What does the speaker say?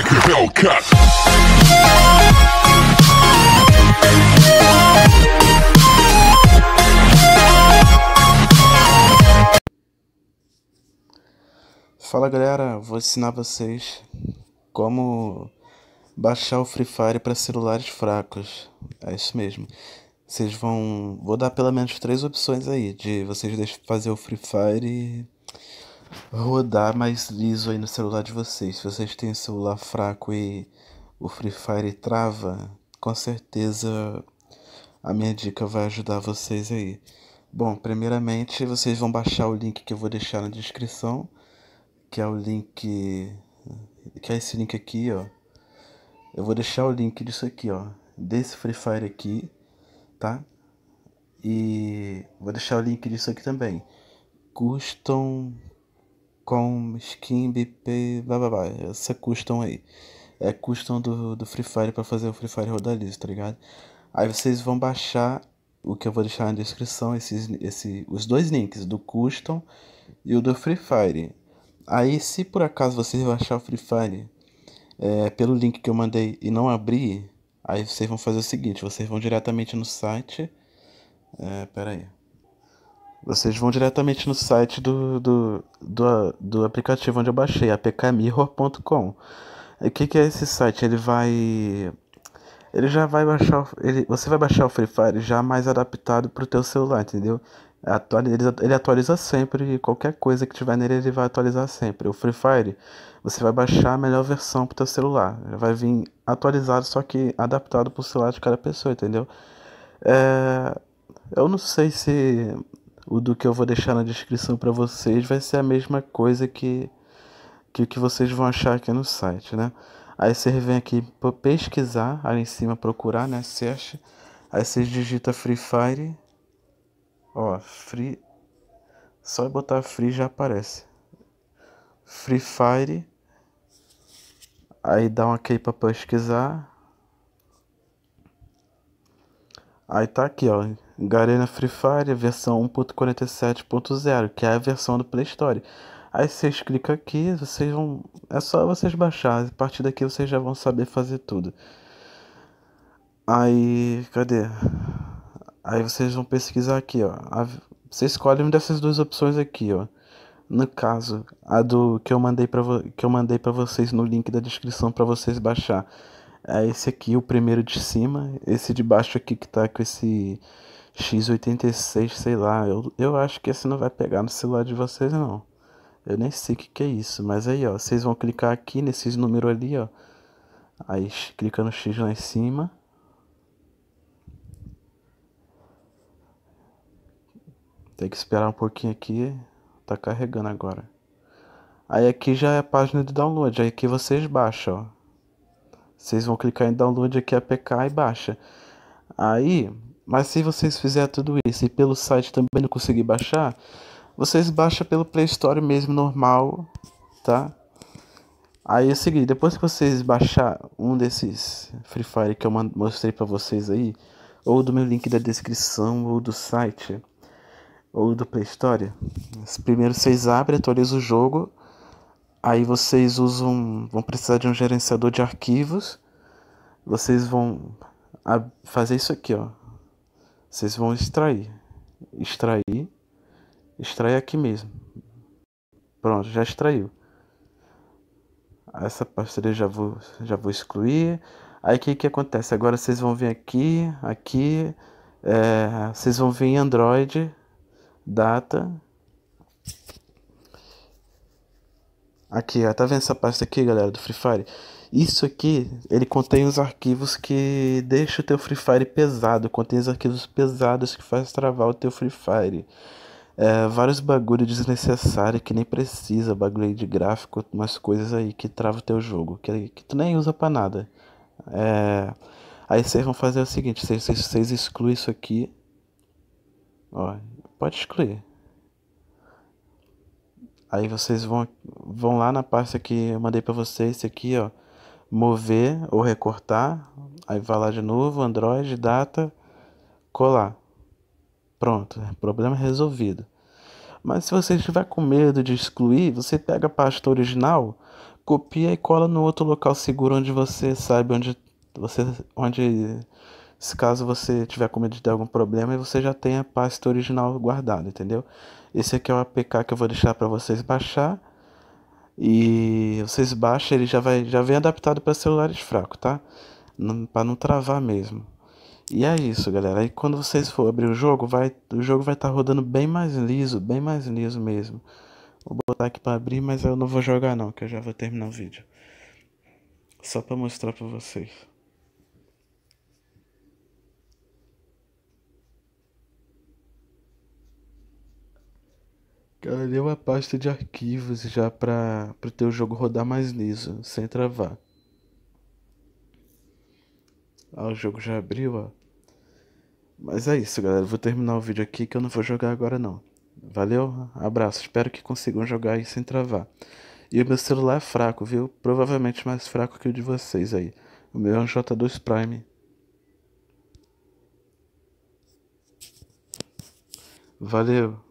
like a Hellcat. Fala galera, vou ensinar vocês como baixar o Free Fire para celulares fracos. É isso mesmo. Vocês vão. Vou dar pelo menos três opções aí de vocês fazer o Free Fire e rodar mais liso aí no celular de vocês. Se vocês têm celular fraco e o Free Fire trava, com certeza a minha dica vai ajudar vocês aí. Bom, primeiramente vocês vão baixar o link que eu vou deixar na descrição, que é o link que é esse link aqui, ó. Eu vou deixar o link disso aqui, ó, desse Free Fire aqui, tá? E vou deixar o link disso aqui também. Custam com skin, BP, blá blá blá, essa custom aí. É custom do, do Free Fire para fazer o Free Fire rodar liso, tá ligado? Aí vocês vão baixar o que eu vou deixar na descrição, esses, esse, os dois links, do custom e o do Free Fire. Aí se por acaso vocês baixar o Free Fire é, pelo link que eu mandei e não abrir, aí vocês vão fazer o seguinte, vocês vão diretamente no site. É, pera aí. Vocês vão diretamente no site do, do, do, do aplicativo onde eu baixei, apkmirror.com. O que, que é esse site? Ele vai ele já vai baixar ele você vai baixar o Free Fire já mais adaptado para o teu celular entendeu ele atualiza sempre e qualquer coisa que tiver nele ele vai atualizar sempre o Free Fire você vai baixar a melhor versão para o teu celular vai vir atualizado só que adaptado para o celular de cada pessoa entendeu é, eu não sei se o do que eu vou deixar na descrição para vocês vai ser a mesma coisa que que o que vocês vão achar aqui no site, né? Aí você vem aqui pesquisar, ali em cima procurar, né? Search. Aí você digita Free Fire. Ó, Free. Só botar Free já aparece. Free Fire. Aí dá um OK para pesquisar. Aí tá aqui, ó. Garena Free Fire, versão 1.47.0, que é a versão do Play Store. Aí vocês clicam aqui, vocês vão. É só vocês baixar. A partir daqui vocês já vão saber fazer tudo. Aí. Cadê? Aí vocês vão pesquisar aqui, ó. A... Você escolhe uma dessas duas opções aqui, ó. No caso, a do que eu mandei para vo... que eu mandei para vocês no link da descrição para vocês baixar. É esse aqui, o primeiro de cima, esse de baixo aqui que tá com esse X86, sei lá. Eu, eu acho que esse não vai pegar no celular de vocês, não. Eu nem sei o que, que é isso. Mas aí, ó, vocês vão clicar aqui nesses números ali, ó. Aí clica no X lá em cima. Tem que esperar um pouquinho aqui. Tá carregando agora. Aí aqui já é a página de download. Aí aqui vocês baixam, ó. Vocês vão clicar em download aqui, é APK e baixa. Aí mas se vocês fizerem tudo isso e pelo site também não conseguir baixar, vocês baixam pelo Play Store mesmo normal, tá? Aí é o seguinte, depois que vocês baixar um desses Free Fire que eu mostrei para vocês aí, ou do meu link da descrição, ou do site, ou do Play Store, primeiro vocês abrem, atualizam o jogo, aí vocês usam, vão precisar de um gerenciador de arquivos, vocês vão fazer isso aqui, ó, vocês vão extrair. Extrair. Extrair aqui mesmo. Pronto, já extraiu. Essa parceria já vou, já vou excluir. Aí o que, que acontece? Agora vocês vão vir aqui, aqui. É, vocês vão vir em Android, data. Aqui, ó, tá vendo essa pasta aqui, galera, do Free Fire? Isso aqui, ele contém os arquivos que deixa o teu Free Fire pesado, contém os arquivos pesados que faz travar o teu Free Fire. É, vários bagulho desnecessário que nem precisa, bagulho de gráfico, umas coisas aí que trava o teu jogo, que, que tu nem usa pra nada. É, aí vocês vão fazer o seguinte, vocês, excluem isso aqui. Ó, pode excluir. Aí vocês vão, vão lá na pasta que eu mandei pra vocês, esse aqui, ó mover ou recortar, aí vai lá de novo, Android, data, colar. Pronto, é, problema é resolvido. Mas se você estiver com medo de excluir, você pega a pasta original, copia e cola no outro local seguro onde você sabe onde você onde se caso você tiver com medo de ter algum problema, você já tem a pasta original guardada, entendeu? Esse aqui é o APK que eu vou deixar para vocês baixar e vocês baixam, ele já vai já vem adaptado para celulares fracos, tá? Para não travar mesmo. E é isso, galera. Aí quando vocês for abrir o jogo, vai o jogo vai estar tá rodando bem mais liso, bem mais liso mesmo. Vou botar aqui para abrir, mas eu não vou jogar não, que eu já vou terminar o vídeo. Só para mostrar para vocês. Ela deu a pasta de arquivos já para o teu jogo rodar mais liso, sem travar. Ah, o jogo já abriu, ó. Mas é isso, galera. Vou terminar o vídeo aqui que eu não vou jogar agora não. Valeu, abraço. Espero que consigam jogar aí sem travar. E o meu celular é fraco, viu? Provavelmente mais fraco que o de vocês aí. O meu é um J2 Prime. Valeu.